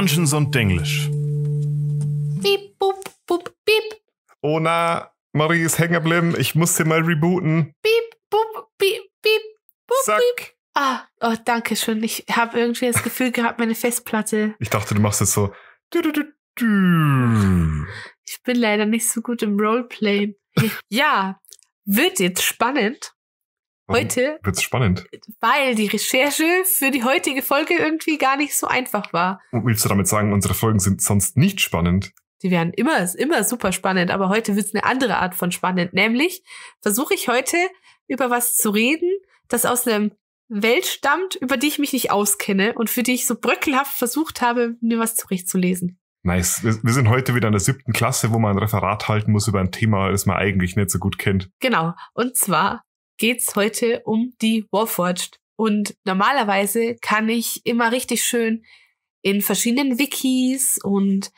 Dungeons und Denglisch. Piep, bup, bup, piep. Oh na, Marie ist hängen geblieben. Ich muss sie mal rebooten. Piep, bup, piep, piep, bup, Zack. Piep. Ah, oh, danke schön. Ich habe irgendwie das Gefühl gehabt, meine Festplatte. Ich dachte, du machst jetzt so. Ich bin leider nicht so gut im Roleplay. Ja, wird jetzt spannend heute wird's spannend. Weil die Recherche für die heutige Folge irgendwie gar nicht so einfach war. Und willst du damit sagen, unsere Folgen sind sonst nicht spannend? Die werden immer, immer super spannend, aber heute wird's eine andere Art von spannend. Nämlich versuche ich heute über was zu reden, das aus einem Welt stammt, über die ich mich nicht auskenne und für die ich so bröckelhaft versucht habe, mir was zurechtzulesen. Nice. Wir sind heute wieder in der siebten Klasse, wo man ein Referat halten muss über ein Thema, das man eigentlich nicht so gut kennt. Genau. Und zwar geht's heute um die Warforged. Und normalerweise kann ich immer richtig schön in verschiedenen Wikis und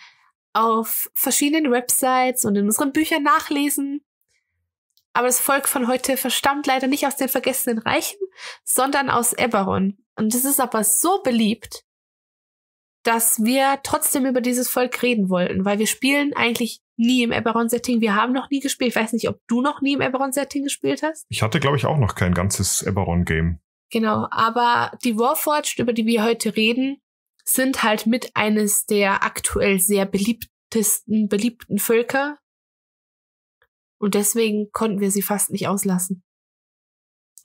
auf verschiedenen Websites und in unseren Büchern nachlesen. Aber das Volk von heute verstammt leider nicht aus den vergessenen Reichen, sondern aus Eberron. Und es ist aber so beliebt, dass wir trotzdem über dieses Volk reden wollten, weil wir spielen eigentlich nie im Eberron-Setting. Wir haben noch nie gespielt. Ich weiß nicht, ob du noch nie im Eberron-Setting gespielt hast. Ich hatte, glaube ich, auch noch kein ganzes Eberron-Game. Genau, aber die Warforged, über die wir heute reden, sind halt mit eines der aktuell sehr beliebtesten, beliebten Völker. Und deswegen konnten wir sie fast nicht auslassen.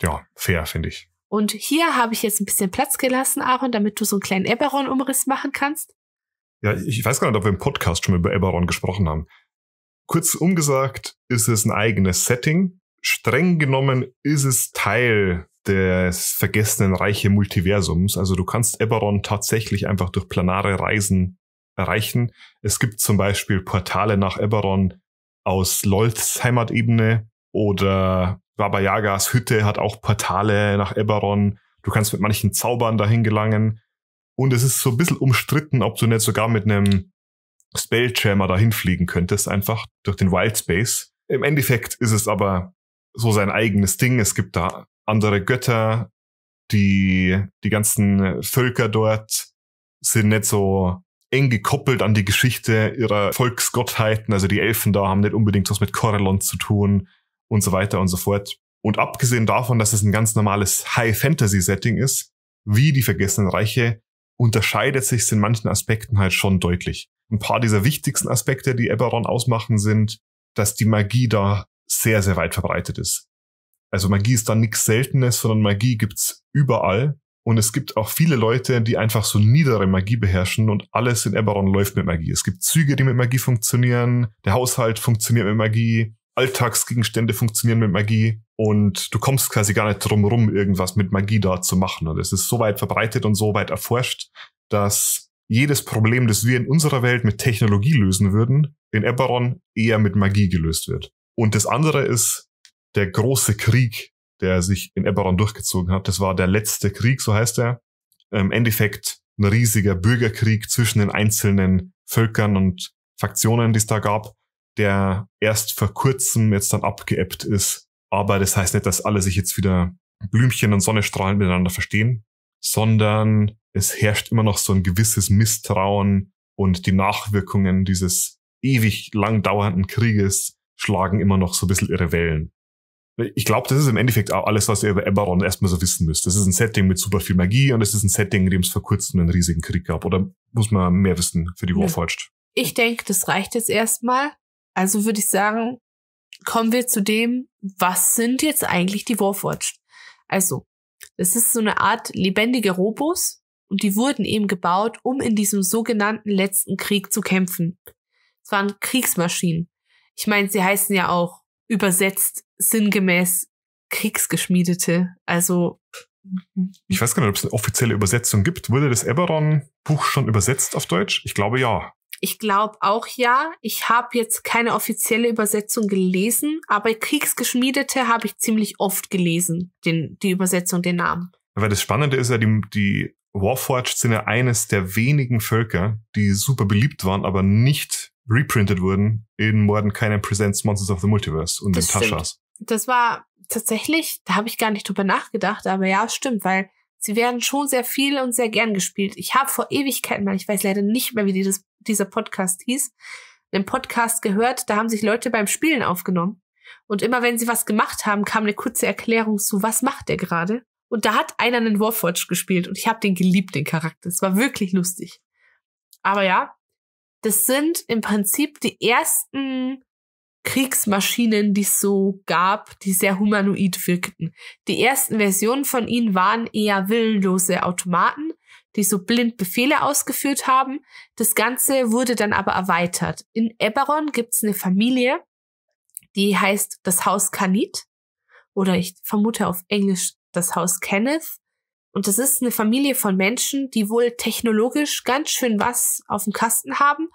Ja, fair, finde ich. Und hier habe ich jetzt ein bisschen Platz gelassen, Aaron, damit du so einen kleinen Eberron-Umriss machen kannst. Ja, ich weiß gar nicht, ob wir im Podcast schon über Eberron gesprochen haben. Kurz umgesagt ist es ein eigenes Setting. Streng genommen ist es Teil des vergessenen Reiche Multiversums. Also du kannst Eberron tatsächlich einfach durch planare Reisen erreichen. Es gibt zum Beispiel Portale nach Eberron aus Lolths Heimatebene oder Baba Yagas Hütte hat auch Portale nach Eberron. Du kannst mit manchen Zaubern dahin gelangen. Und es ist so ein bisschen umstritten, ob du nicht sogar mit einem Spelljammer dahin fliegen könntest, einfach durch den Wildspace. Im Endeffekt ist es aber so sein eigenes Ding. Es gibt da andere Götter, die, die ganzen Völker dort sind nicht so eng gekoppelt an die Geschichte ihrer Volksgottheiten. Also die Elfen da haben nicht unbedingt was mit Corellon zu tun und so weiter und so fort. Und abgesehen davon, dass es ein ganz normales High-Fantasy-Setting ist, wie die Vergessenen Reiche, unterscheidet sich es in manchen Aspekten halt schon deutlich. Ein paar dieser wichtigsten Aspekte, die Eberron ausmachen, sind, dass die Magie da sehr, sehr weit verbreitet ist. Also Magie ist da nichts Seltenes, sondern Magie gibt's überall. Und es gibt auch viele Leute, die einfach so niedere Magie beherrschen und alles in Eberron läuft mit Magie. Es gibt Züge, die mit Magie funktionieren, der Haushalt funktioniert mit Magie, Alltagsgegenstände funktionieren mit Magie und du kommst quasi gar nicht drum rum, irgendwas mit Magie da zu machen. Und es ist so weit verbreitet und so weit erforscht, dass jedes Problem, das wir in unserer Welt mit Technologie lösen würden, in Eberron eher mit Magie gelöst wird. Und das andere ist der große Krieg, der sich in Eberron durchgezogen hat. Das war der letzte Krieg, so heißt er. Im Endeffekt ein riesiger Bürgerkrieg zwischen den einzelnen Völkern und Faktionen, die es da gab der erst vor kurzem jetzt dann abgeebbt ist. Aber das heißt nicht, dass alle sich jetzt wieder Blümchen und Sonnenstrahlen miteinander verstehen, sondern es herrscht immer noch so ein gewisses Misstrauen und die Nachwirkungen dieses ewig lang dauernden Krieges schlagen immer noch so ein bisschen ihre Wellen. Ich glaube, das ist im Endeffekt auch alles, was ihr über Eberron erstmal so wissen müsst. Das ist ein Setting mit super viel Magie und es ist ein Setting, in dem es vor kurzem einen riesigen Krieg gab. Oder muss man mehr wissen für die Warforged? Ich denke, das reicht jetzt erstmal. Also würde ich sagen, kommen wir zu dem, was sind jetzt eigentlich die Warforged? Also, es ist so eine Art lebendige Robos und die wurden eben gebaut, um in diesem sogenannten letzten Krieg zu kämpfen. Es waren Kriegsmaschinen. Ich meine, sie heißen ja auch übersetzt sinngemäß Kriegsgeschmiedete. Also ich weiß gar nicht, ob es eine offizielle Übersetzung gibt. Wurde das Eberron-Buch schon übersetzt auf Deutsch? Ich glaube ja. Ich glaube auch ja. Ich habe jetzt keine offizielle Übersetzung gelesen, aber Kriegsgeschmiedete habe ich ziemlich oft gelesen, den, die Übersetzung, den Namen. Weil das Spannende ist ja, die, die Warforged sind ja eines der wenigen Völker, die super beliebt waren, aber nicht reprintet wurden in Morden Keiner Presents Monsters of the Multiverse und den Taschas. Das war tatsächlich, da habe ich gar nicht drüber nachgedacht, aber ja, stimmt, weil sie werden schon sehr viel und sehr gern gespielt. Ich habe vor Ewigkeiten mal, ich weiß leider nicht mehr, wie die das dieser Podcast hieß, einen Podcast gehört, da haben sich Leute beim Spielen aufgenommen. Und immer wenn sie was gemacht haben, kam eine kurze Erklärung zu, was macht der gerade? Und da hat einer einen Warforge gespielt und ich habe den geliebt, den Charakter. Es war wirklich lustig. Aber ja, das sind im Prinzip die ersten Kriegsmaschinen, die es so gab, die sehr humanoid wirkten. Die ersten Versionen von ihnen waren eher willenlose Automaten, die so blind Befehle ausgeführt haben. Das Ganze wurde dann aber erweitert. In Eberron gibt's eine Familie, die heißt das Haus Kanit oder ich vermute auf Englisch das Haus Kenneth. Und das ist eine Familie von Menschen, die wohl technologisch ganz schön was auf dem Kasten haben.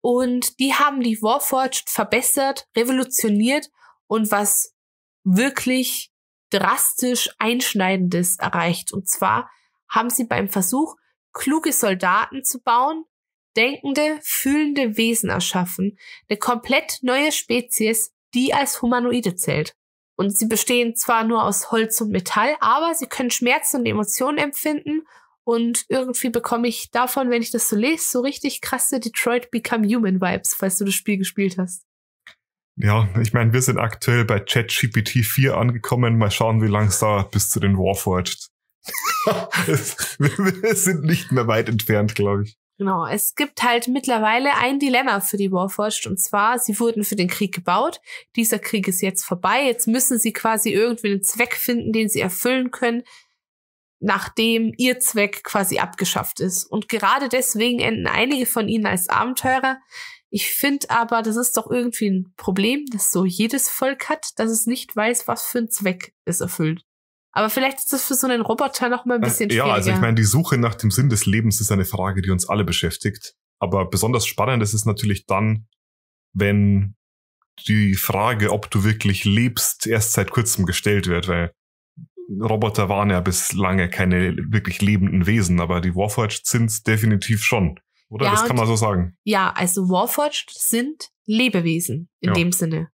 Und die haben die Warforged verbessert, revolutioniert und was wirklich drastisch Einschneidendes erreicht. Und zwar haben sie beim Versuch, kluge Soldaten zu bauen, denkende, fühlende Wesen erschaffen, eine komplett neue Spezies, die als Humanoide zählt. Und sie bestehen zwar nur aus Holz und Metall, aber sie können Schmerzen und Emotionen empfinden und irgendwie bekomme ich davon, wenn ich das so lese, so richtig krasse Detroit Become Human Vibes, falls du das Spiel gespielt hast. Ja, ich meine, wir sind aktuell bei ChatGPT 4 angekommen. Mal schauen, wie lang es da bis zu den Warforged. Wir sind nicht mehr weit entfernt, glaube ich. Genau, es gibt halt mittlerweile ein Dilemma für die Warforged und zwar, sie wurden für den Krieg gebaut, dieser Krieg ist jetzt vorbei, jetzt müssen sie quasi irgendwie einen Zweck finden, den sie erfüllen können, nachdem ihr Zweck quasi abgeschafft ist. Und gerade deswegen enden einige von ihnen als Abenteurer. Ich finde aber, das ist doch irgendwie ein Problem, dass so jedes Volk hat, dass es nicht weiß, was für einen Zweck es erfüllt. Aber vielleicht ist das für so einen Roboter noch mal ein äh, bisschen schwieriger. Ja, also ich meine, die Suche nach dem Sinn des Lebens ist eine Frage, die uns alle beschäftigt. Aber besonders spannend ist es natürlich dann, wenn die Frage, ob du wirklich lebst, erst seit kurzem gestellt wird, weil Roboter waren ja bislang keine wirklich lebenden Wesen, aber die Warforged sind definitiv schon. Oder? Ja, das kann man so sagen. Ja, also Warforged sind Lebewesen in ja. dem Sinne.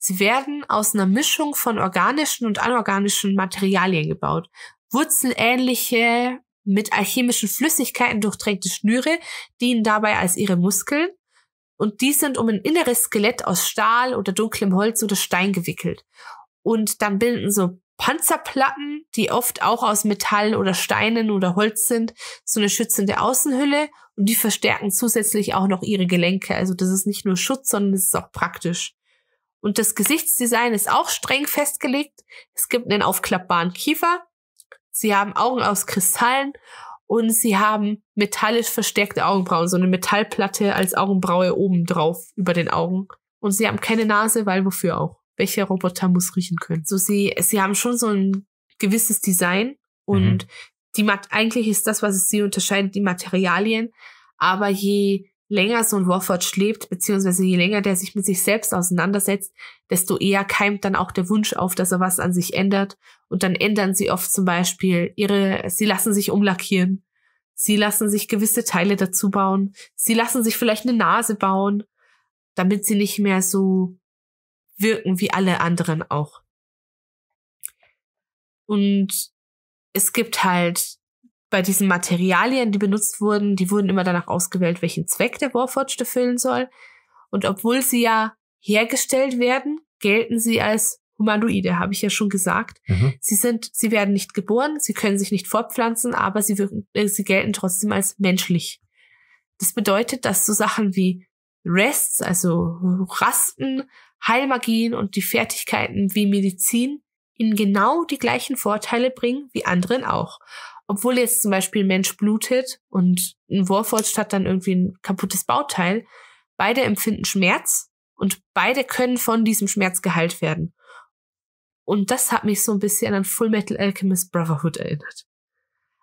Sie werden aus einer Mischung von organischen und anorganischen Materialien gebaut. Wurzelähnliche, mit alchemischen Flüssigkeiten durchtränkte Schnüre dienen dabei als ihre Muskeln und die sind um ein inneres Skelett aus Stahl oder dunklem Holz oder Stein gewickelt. Und dann bilden so Panzerplatten, die oft auch aus Metall oder Steinen oder Holz sind, so eine schützende Außenhülle und die verstärken zusätzlich auch noch ihre Gelenke. Also das ist nicht nur Schutz, sondern es ist auch praktisch. Und das Gesichtsdesign ist auch streng festgelegt. Es gibt einen aufklappbaren Kiefer. Sie haben Augen aus Kristallen und sie haben metallisch verstärkte Augenbrauen, so eine Metallplatte als Augenbraue oben drauf über den Augen. Und sie haben keine Nase, weil wofür auch? Welcher Roboter muss riechen können? So sie, sie haben schon so ein gewisses Design und mhm. die, eigentlich ist das, was es sie unterscheidet, die Materialien. Aber je länger so ein Warford schläft, beziehungsweise je länger der sich mit sich selbst auseinandersetzt, desto eher keimt dann auch der Wunsch auf, dass er was an sich ändert. Und dann ändern sie oft zum Beispiel ihre, sie lassen sich umlackieren, sie lassen sich gewisse Teile dazu bauen, sie lassen sich vielleicht eine Nase bauen, damit sie nicht mehr so wirken wie alle anderen auch. Und es gibt halt bei diesen Materialien, die benutzt wurden, die wurden immer danach ausgewählt, welchen Zweck der Warforged erfüllen soll. Und obwohl sie ja hergestellt werden, gelten sie als Humanoide, habe ich ja schon gesagt. Mhm. Sie sind, sie werden nicht geboren, sie können sich nicht fortpflanzen, aber sie wirken, äh, sie gelten trotzdem als menschlich. Das bedeutet, dass so Sachen wie Rests, also Rasten, Heilmagien und die Fertigkeiten wie Medizin ihnen genau die gleichen Vorteile bringen wie anderen auch obwohl jetzt zum Beispiel ein Mensch blutet und ein Warforged hat dann irgendwie ein kaputtes Bauteil, beide empfinden Schmerz und beide können von diesem Schmerz geheilt werden. Und das hat mich so ein bisschen an Full Metal Alchemist Brotherhood erinnert.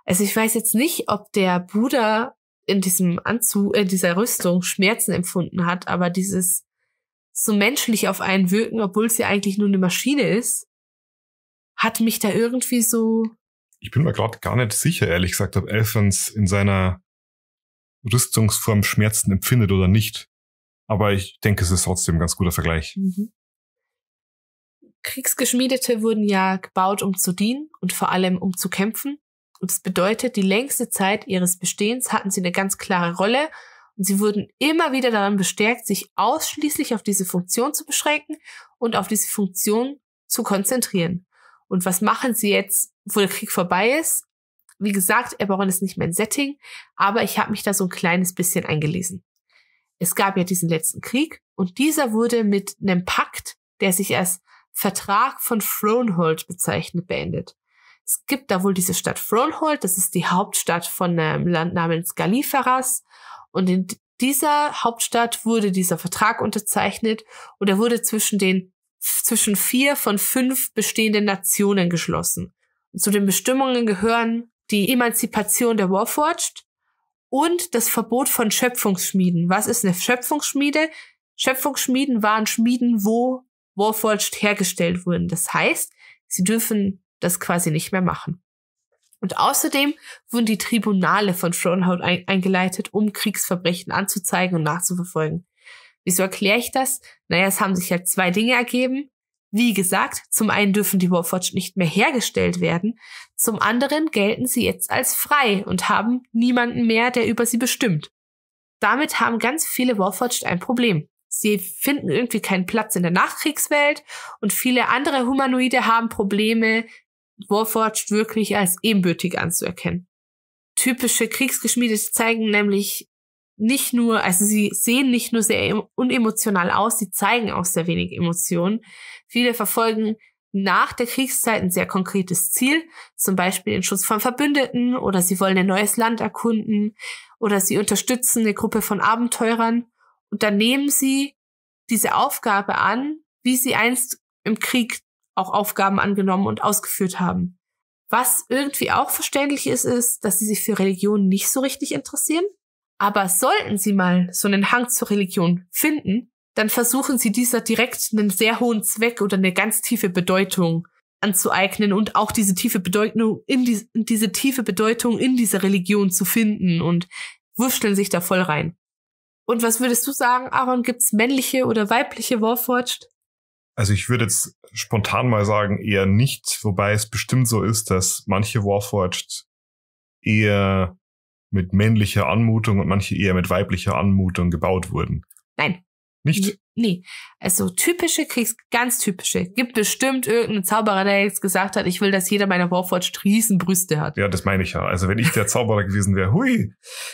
Also ich weiß jetzt nicht, ob der Bruder in diesem Anzug, äh, in dieser Rüstung Schmerzen empfunden hat, aber dieses so menschlich auf einen wirken, obwohl sie ja eigentlich nur eine Maschine ist, hat mich da irgendwie so ich bin mir gerade gar nicht sicher, ehrlich gesagt, ob Elfens in seiner Rüstungsform Schmerzen empfindet oder nicht. Aber ich denke, es ist trotzdem ein ganz guter Vergleich. Mhm. Kriegsgeschmiedete wurden ja gebaut, um zu dienen und vor allem um zu kämpfen. Und das bedeutet, die längste Zeit ihres Bestehens hatten sie eine ganz klare Rolle und sie wurden immer wieder daran bestärkt, sich ausschließlich auf diese Funktion zu beschränken und auf diese Funktion zu konzentrieren. Und was machen sie jetzt, wo der Krieg vorbei ist? Wie gesagt, Eberron ist nicht mein Setting, aber ich habe mich da so ein kleines bisschen eingelesen. Es gab ja diesen letzten Krieg und dieser wurde mit einem Pakt, der sich als Vertrag von Thronehold bezeichnet, beendet. Es gibt da wohl diese Stadt Thronehold, das ist die Hauptstadt von einem Land namens Galliferas und in dieser Hauptstadt wurde dieser Vertrag unterzeichnet und er wurde zwischen den zwischen vier von fünf bestehenden Nationen geschlossen. zu den Bestimmungen gehören die Emanzipation der Warforged und das Verbot von Schöpfungsschmieden. Was ist eine Schöpfungsschmiede? Schöpfungsschmieden waren Schmieden, wo Warforged hergestellt wurden. Das heißt, sie dürfen das quasi nicht mehr machen. Und außerdem wurden die Tribunale von Thronhaut eingeleitet, um Kriegsverbrechen anzuzeigen und nachzuverfolgen. Wieso erkläre ich das? Naja, es haben sich halt zwei Dinge ergeben. Wie gesagt, zum einen dürfen die Warforged nicht mehr hergestellt werden, zum anderen gelten sie jetzt als frei und haben niemanden mehr, der über sie bestimmt. Damit haben ganz viele Warforged ein Problem. Sie finden irgendwie keinen Platz in der Nachkriegswelt und viele andere Humanoide haben Probleme, Warforged wirklich als ebenbürtig anzuerkennen. Typische Kriegsgeschmiede zeigen nämlich nicht nur, also sie sehen nicht nur sehr unemotional aus, sie zeigen auch sehr wenig Emotionen. Viele verfolgen nach der Kriegszeit ein sehr konkretes Ziel, zum Beispiel den Schutz von Verbündeten oder sie wollen ein neues Land erkunden oder sie unterstützen eine Gruppe von Abenteurern und dann nehmen sie diese Aufgabe an, wie sie einst im Krieg auch Aufgaben angenommen und ausgeführt haben. Was irgendwie auch verständlich ist, ist, dass sie sich für Religion nicht so richtig interessieren. Aber sollten Sie mal so einen Hang zur Religion finden, dann versuchen Sie dieser direkt einen sehr hohen Zweck oder eine ganz tiefe Bedeutung anzueignen und auch diese tiefe Bedeutung in, die, diese tiefe Bedeutung in dieser Religion zu finden und wursteln sich da voll rein. Und was würdest du sagen, Aaron, gibt's männliche oder weibliche Warforged? Also ich würde jetzt spontan mal sagen, eher nicht, wobei es bestimmt so ist, dass manche Warforged eher mit männlicher Anmutung und manche eher mit weiblicher Anmutung gebaut wurden. Nein. Nicht? Nee. Also typische Kriegs, ganz typische. Gibt bestimmt irgendeinen Zauberer, der jetzt gesagt hat, ich will, dass jeder meiner Warforged Riesenbrüste hat. Ja, das meine ich ja. Also wenn ich der Zauberer gewesen wäre, hui.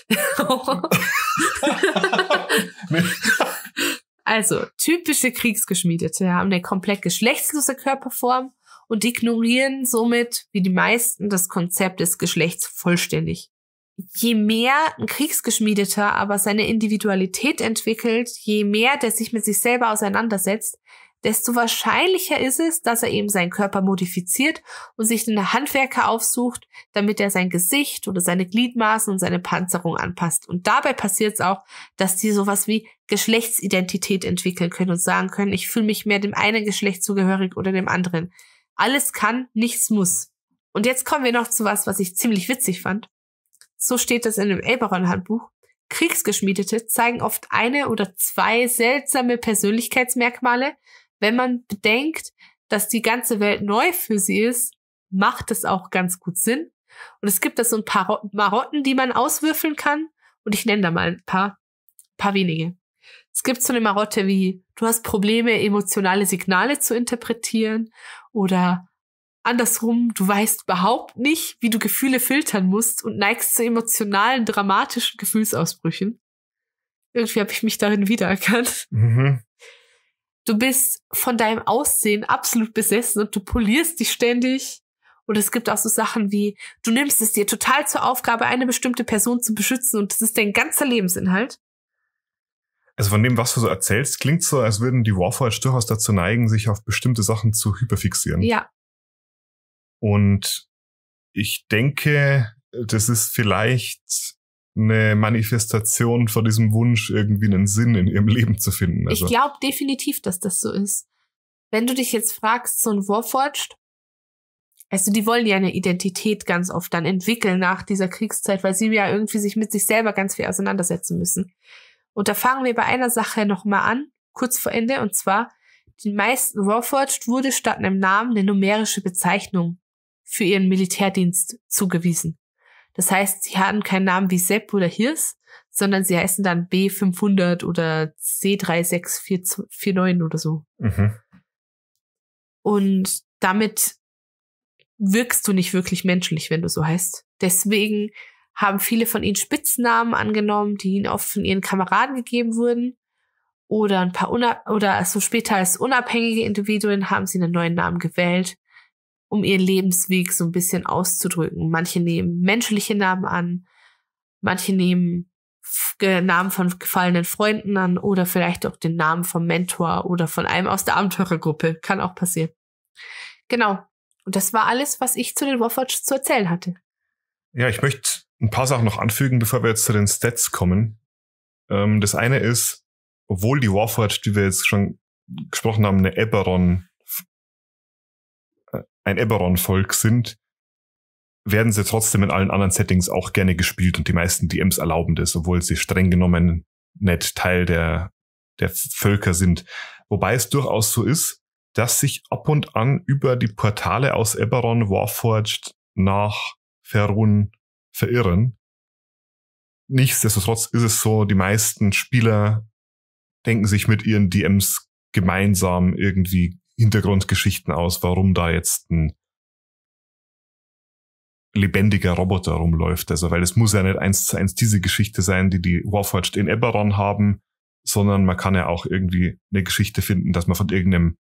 also, typische Kriegsgeschmiedete haben eine komplett geschlechtslose Körperform und ignorieren somit, wie die meisten, das Konzept des Geschlechts vollständig je mehr ein Kriegsgeschmiedeter aber seine Individualität entwickelt, je mehr der sich mit sich selber auseinandersetzt, desto wahrscheinlicher ist es, dass er eben seinen Körper modifiziert und sich eine Handwerker aufsucht, damit er sein Gesicht oder seine Gliedmaßen und seine Panzerung anpasst. Und dabei passiert es auch, dass die sowas wie Geschlechtsidentität entwickeln können und sagen können, ich fühle mich mehr dem einen Geschlecht zugehörig oder dem anderen. Alles kann, nichts muss. Und jetzt kommen wir noch zu was, was ich ziemlich witzig fand so steht es in dem eberron handbuch Kriegsgeschmiedete zeigen oft eine oder zwei seltsame Persönlichkeitsmerkmale. Wenn man bedenkt, dass die ganze Welt neu für sie ist, macht es auch ganz gut Sinn. Und es gibt da so ein paar Marotten, die man auswürfeln kann. Und ich nenne da mal ein paar, paar wenige. Es gibt so eine Marotte wie, du hast Probleme, emotionale Signale zu interpretieren oder Andersrum, du weißt überhaupt nicht, wie du Gefühle filtern musst und neigst zu emotionalen, dramatischen Gefühlsausbrüchen. Irgendwie habe ich mich darin wiedererkannt. Mhm. Du bist von deinem Aussehen absolut besessen und du polierst dich ständig. Und es gibt auch so Sachen wie, du nimmst es dir total zur Aufgabe, eine bestimmte Person zu beschützen und das ist dein ganzer Lebensinhalt. Also von dem, was du so erzählst, klingt so, als würden die Warforged durchaus dazu neigen, sich auf bestimmte Sachen zu hyperfixieren. Ja, und ich denke, das ist vielleicht eine Manifestation von diesem Wunsch, irgendwie einen Sinn in ihrem Leben zu finden. Also, ich glaube definitiv, dass das so ist. Wenn du dich jetzt fragst, so ein Warforged, also die wollen ja eine Identität ganz oft dann entwickeln nach dieser Kriegszeit, weil sie ja irgendwie sich mit sich selber ganz viel auseinandersetzen müssen. Und da fangen wir bei einer Sache nochmal an, kurz vor Ende, und zwar, die meisten Warforged wurde statt einem Namen eine numerische Bezeichnung für ihren Militärdienst zugewiesen. Das heißt, sie hatten keinen Namen wie Sepp oder Hirs, sondern sie heißen dann B500 oder C3649 oder so. Mhm. Und damit wirkst du nicht wirklich menschlich, wenn du so heißt. Deswegen haben viele von ihnen Spitznamen angenommen, die ihnen oft von ihren Kameraden gegeben wurden. Oder ein paar Una oder so später als unabhängige Individuen haben sie einen neuen Namen gewählt um ihren Lebensweg so ein bisschen auszudrücken. Manche nehmen menschliche Namen an, manche nehmen Namen von gefallenen Freunden an oder vielleicht auch den Namen vom Mentor oder von einem aus der Abenteurergruppe. Kann auch passieren. Genau. Und das war alles, was ich zu den Warforges zu erzählen hatte. Ja, ich möchte ein paar Sachen noch anfügen, bevor wir jetzt zu den Stats kommen. Ähm, das eine ist, obwohl die Warforge, die wir jetzt schon gesprochen haben, eine Eberron ein Eberron-Volk sind, werden sie trotzdem in allen anderen Settings auch gerne gespielt und die meisten DMs erlauben das, obwohl sie streng genommen nicht Teil der, der Völker sind. Wobei es durchaus so ist, dass sich ab und an über die Portale aus Eberron Warforged nach Ferun verirren. Nichtsdestotrotz ist es so, die meisten Spieler denken sich mit ihren DMs gemeinsam irgendwie Hintergrundgeschichten aus, warum da jetzt ein lebendiger Roboter rumläuft. Also, weil es muss ja nicht eins zu eins diese Geschichte sein, die die Warforged in Eberron haben, sondern man kann ja auch irgendwie eine Geschichte finden, dass man von irgendeinem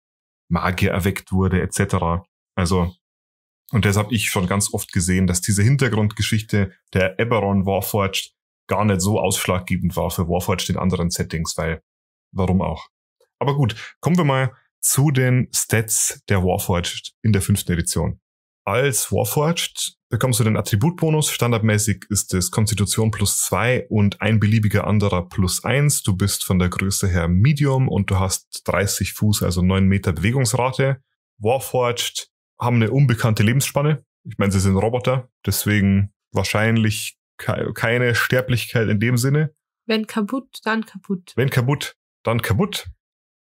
Magier erweckt wurde, etc. Also, und das habe ich schon ganz oft gesehen, dass diese Hintergrundgeschichte der Eberron Warforged gar nicht so ausschlaggebend war für Warforged in anderen Settings, weil warum auch? Aber gut, kommen wir mal zu den Stats der Warforged in der fünften Edition. Als Warforged bekommst du den Attributbonus. Standardmäßig ist es Konstitution plus zwei und ein beliebiger anderer plus eins. Du bist von der Größe her Medium und du hast 30 Fuß, also neun Meter Bewegungsrate. Warforged haben eine unbekannte Lebensspanne. Ich meine, sie sind Roboter, deswegen wahrscheinlich keine Sterblichkeit in dem Sinne. Wenn kaputt, dann kaputt. Wenn kaputt, dann kaputt.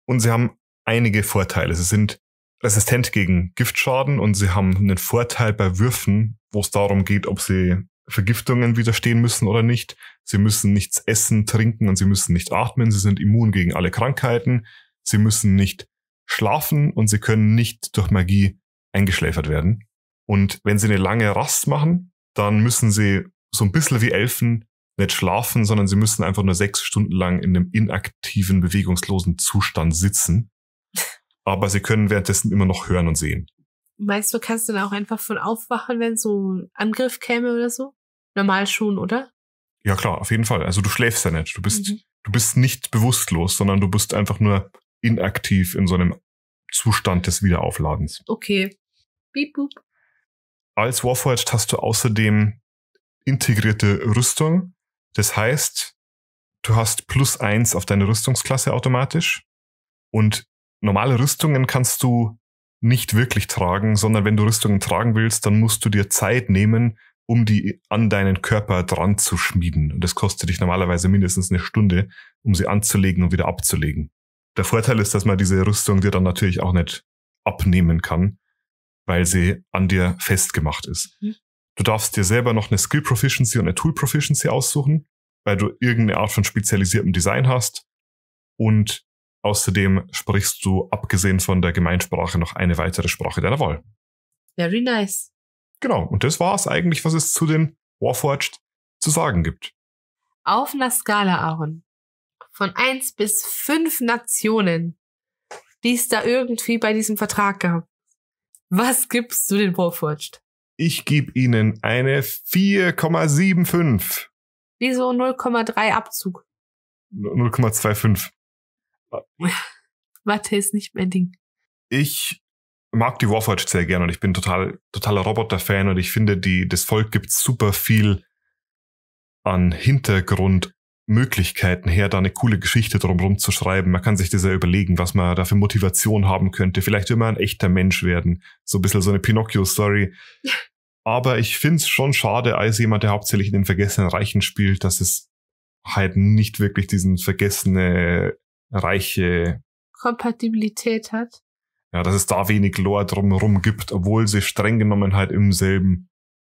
Und sie haben einige Vorteile. Sie sind resistent gegen Giftschaden und sie haben einen Vorteil bei Würfen, wo es darum geht, ob sie Vergiftungen widerstehen müssen oder nicht. Sie müssen nichts essen, trinken und sie müssen nicht atmen. Sie sind immun gegen alle Krankheiten. Sie müssen nicht schlafen und sie können nicht durch Magie eingeschläfert werden. Und wenn sie eine lange Rast machen, dann müssen sie so ein bisschen wie Elfen nicht schlafen, sondern sie müssen einfach nur sechs Stunden lang in einem inaktiven, bewegungslosen Zustand sitzen aber sie können währenddessen immer noch hören und sehen. Meinst du, kannst du dann auch einfach von aufwachen, wenn so ein Angriff käme oder so? Normal schon, oder? Ja, klar, auf jeden Fall. Also du schläfst ja nicht. Du bist, mhm. du bist nicht bewusstlos, sondern du bist einfach nur inaktiv in so einem Zustand des Wiederaufladens. Okay. Beep, boop. Als Warforged hast du außerdem integrierte Rüstung. Das heißt, du hast plus eins auf deine Rüstungsklasse automatisch und normale Rüstungen kannst du nicht wirklich tragen, sondern wenn du Rüstungen tragen willst, dann musst du dir Zeit nehmen, um die an deinen Körper dran zu schmieden. Und das kostet dich normalerweise mindestens eine Stunde, um sie anzulegen und wieder abzulegen. Der Vorteil ist, dass man diese Rüstung dir dann natürlich auch nicht abnehmen kann, weil sie an dir festgemacht ist. Mhm. Du darfst dir selber noch eine Skill Proficiency und eine Tool Proficiency aussuchen, weil du irgendeine Art von spezialisiertem Design hast. Und Außerdem sprichst du, abgesehen von der Gemeinsprache, noch eine weitere Sprache deiner Wahl. Very nice. Genau, und das war es eigentlich, was es zu den Warforged zu sagen gibt. Auf einer Skala, Aaron, von eins bis fünf Nationen, die es da irgendwie bei diesem Vertrag gab, was gibst du den Warforged? Ich gebe ihnen eine 4,75. Wieso 0,3 Abzug? 0,25. Mathe ist nicht mein Ding. Ich mag die Warforged sehr gerne und ich bin total, totaler Roboter-Fan und ich finde, die, das Volk gibt super viel an Hintergrundmöglichkeiten her, da eine coole Geschichte drumherum zu schreiben. Man kann sich das ja überlegen, was man da für Motivation haben könnte. Vielleicht will man ein echter Mensch werden. So ein bisschen so eine Pinocchio-Story. Aber ich finde es schon schade, als jemand, der hauptsächlich in den vergessenen Reichen spielt, dass es halt nicht wirklich diesen vergessene reiche Kompatibilität hat. Ja, dass es da wenig Lore drumherum gibt, obwohl sie streng genommen halt im selben,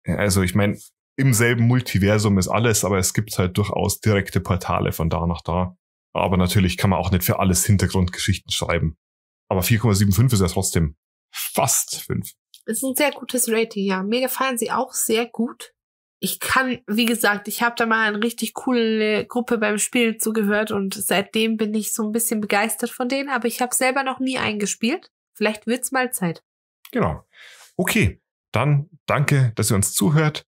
also ich meine, im selben Multiversum ist alles, aber es gibt halt durchaus direkte Portale von da nach da. Aber natürlich kann man auch nicht für alles Hintergrundgeschichten schreiben. Aber 4,75 ist ja trotzdem fast 5. Ist ein sehr gutes Rating, ja. Mir gefallen sie auch sehr gut ich kann, wie gesagt, ich habe da mal eine richtig coole Gruppe beim Spiel zugehört und seitdem bin ich so ein bisschen begeistert von denen, aber ich habe selber noch nie eingespielt. Vielleicht wird's mal Zeit. Genau. Okay, dann danke, dass ihr uns zuhört.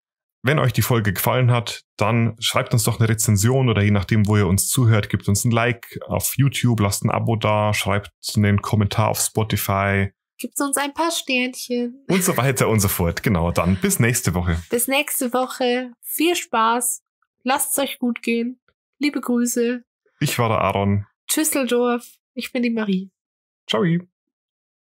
Wenn euch die Folge gefallen hat, dann schreibt uns doch eine Rezension oder je nachdem, wo ihr uns zuhört, gebt uns ein Like auf YouTube, lasst ein Abo da, schreibt einen Kommentar auf Spotify, Gibt uns ein paar Sternchen. Und so weiter und so fort. Genau, dann bis nächste Woche. Bis nächste Woche. Viel Spaß. Lasst es euch gut gehen. Liebe Grüße. Ich war der Aaron. Tschüsseldorf. Ich bin die Marie. Ciao.